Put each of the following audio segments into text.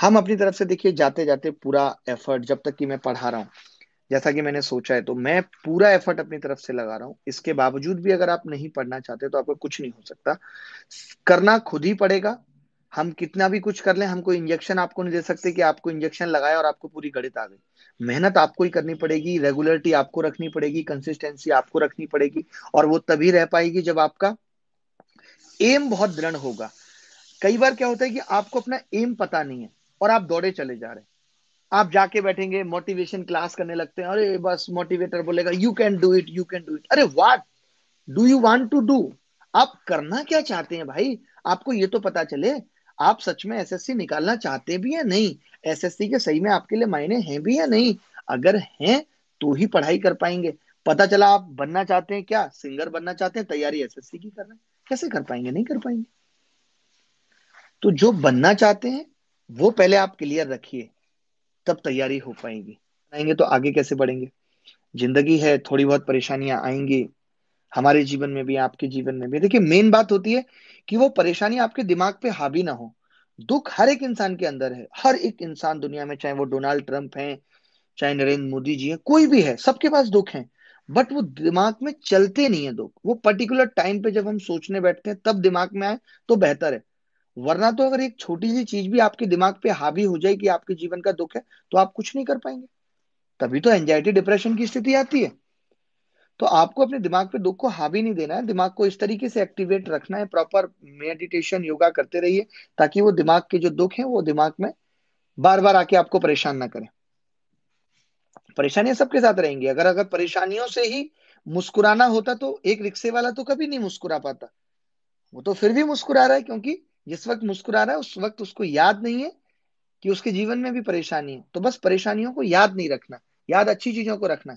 हम अपनी तरफ से देखिए जाते जाते पूरा एफर्ट जब तक कि मैं पढ़ा रहा हूँ जैसा कि मैंने सोचा है तो मैं पूरा एफर्ट अपनी तरफ से लगा रहा हूँ इसके बावजूद भी अगर आप नहीं पढ़ना चाहते तो आपको कुछ नहीं हो सकता करना खुद ही पड़ेगा हम कितना भी कुछ कर लें हमको इंजेक्शन आपको नहीं दे सकते कि आपको इंजेक्शन लगाया और आपको पूरी गणित आ गई मेहनत आपको ही करनी पड़ेगी रेगुलरिटी आपको रखनी पड़ेगी कंसिस्टेंसी आपको रखनी पड़ेगी और वो तभी रह पाएगी जब आपका एम बहुत दृढ़ होगा कई बार क्या होता है कि आपको अपना एम पता नहीं है और आप दौड़े चले जा रहे हैं आप जाके बैठेंगे मोटिवेशन क्लास करने लगते हैं अरे बस मोटिवेटर बोलेगा you can do it you can do it अरे what do you want to do आप करना क्या चाहते हैं भाई आपको ये तो पता चले आप सच में एसएससी निकालना चाहते भी हैं नहीं एसएससी के सही में आपके लिए मायने हैं भी या नहीं अगर हैं तो ही पढ़ाई कर पाएंगे पता चला आप बनना चाहते हैं क्या सिंगर बनना चाहते हैं तैयारी एसएससी की कर रहे हैं कैसे कर पाएंगे नहीं कर पाएंगे तो जो बनना चाहते हैं वो पहले आप क्लियर रखिए तब तैयारी हो पाएगी आएंगे तो आगे कैसे बढ़ेंगे जिंदगी है थोड़ी बहुत परेशानियां आएंगी हमारे जीवन में भी आपके जीवन में भी देखिए मेन बात होती है कि वो परेशानी आपके दिमाग पे हावी ना हो दुख हर एक इंसान के अंदर है हर एक इंसान दुनिया में चाहे वो डोनाल्ड ट्रंप है चाहे नरेंद्र मोदी जी है कोई भी है सबके पास दुख है बट वो दिमाग में चलते नहीं है दुख वो पर्टिकुलर टाइम पे जब हम सोचने बैठते हैं तब दिमाग में आए तो बेहतर है वरना तो अगर एक छोटी सी चीज भी आपके दिमाग पे हावी हो जाए कि आपके जीवन का दुख है तो आप कुछ नहीं कर पाएंगे तभी तो एंजाइटी डिप्रेशन की स्थिति आती है तो आपको अपने दिमाग पे दुख को हावी नहीं देना है दिमाग को इस तरीके से एक्टिवेट रखना है प्रॉपर मेडिटेशन योगा करते रहिए ताकि वो दिमाग के जो दुख है वो दिमाग में बार बार आके आपको परेशान ना करें परेशानियां सबके साथ रहेंगी अगर अगर परेशानियों से ही मुस्कुराना होता तो एक रिक्शे वाला तो कभी नहीं मुस्कुरा पाता वो तो फिर भी मुस्कुरा रहा है क्योंकि जिस वक्त मुस्कुरा रहा है उस वक्त उसको याद नहीं है कि उसके जीवन में भी परेशानी है तो बस परेशानियों को याद नहीं रखना याद अच्छी चीजों को रखना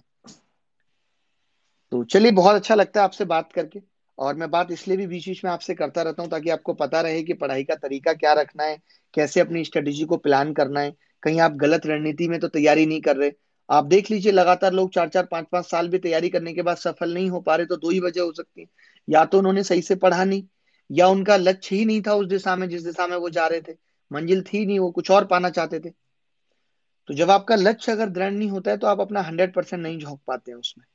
तो चलिए बहुत अच्छा लगता है आपसे बात करके और मैं बात इसलिए भी बीच बीच में आपसे करता रहता हूँ ताकि आपको पता रहे कि पढ़ाई का तरीका क्या रखना है कैसे अपनी स्ट्रेटेजी को प्लान करना है कहीं आप गलत रणनीति में तो तैयारी नहीं कर रहे आप देख लीजिए लगातार लोग चार चार पांच पांच साल भी तैयारी करने के बाद सफल नहीं हो पा रहे तो दो ही वजह हो सकती है या तो उन्होंने सही से पढ़ा नहीं या उनका लक्ष्य ही नहीं था उस दिशा में जिस दिशा में वो जा रहे थे मंजिल थी नहीं वो कुछ और पाना चाहते थे तो जब आपका लक्ष्य अगर दृढ़ नहीं होता है तो आप अपना हंड्रेड परसेंट नहीं झोंक पाते हैं उसमें